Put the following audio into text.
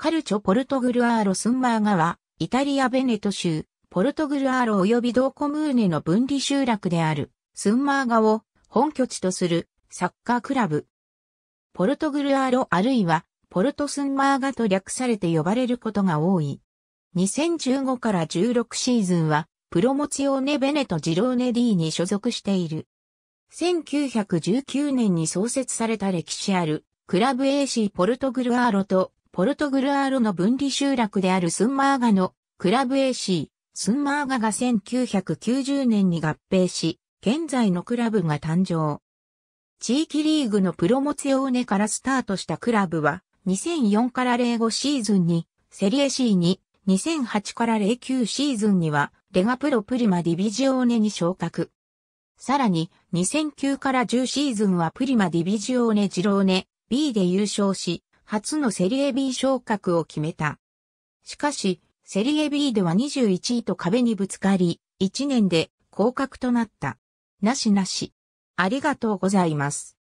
カルチョ・ポルトグルアーロ・スンマー川、イタリア・ベネト州、ポルトグルアーロ及びドーコムーネの分離集落である、スンマーガを本拠地とするサッカークラブ。ポルトグルアーロあるいは、ポルトスンマーガと略されて呼ばれることが多い。2015から16シーズンは、プロモチオーネ・ベネト・ジローネ・ディに所属している。1919年に創設された歴史ある、クラブ AC ポルトグルアーロとポルトグルアーロの分離集落であるスンマーガのクラブ AC、スンマーガが1990年に合併し、現在のクラブが誕生。地域リーグのプロモツヨーネからスタートしたクラブは、2004から05シーズンに、セリエ C に、2008から09シーズンには、レガプロプリマディビジオーネに昇格。さらに、2009から10シーズンはプリマディビジオーネジローネ、B で優勝し、初のセリエ B 昇格を決めた。しかし、セリエ B では21位と壁にぶつかり、1年で降格となった。なしなし。ありがとうございます。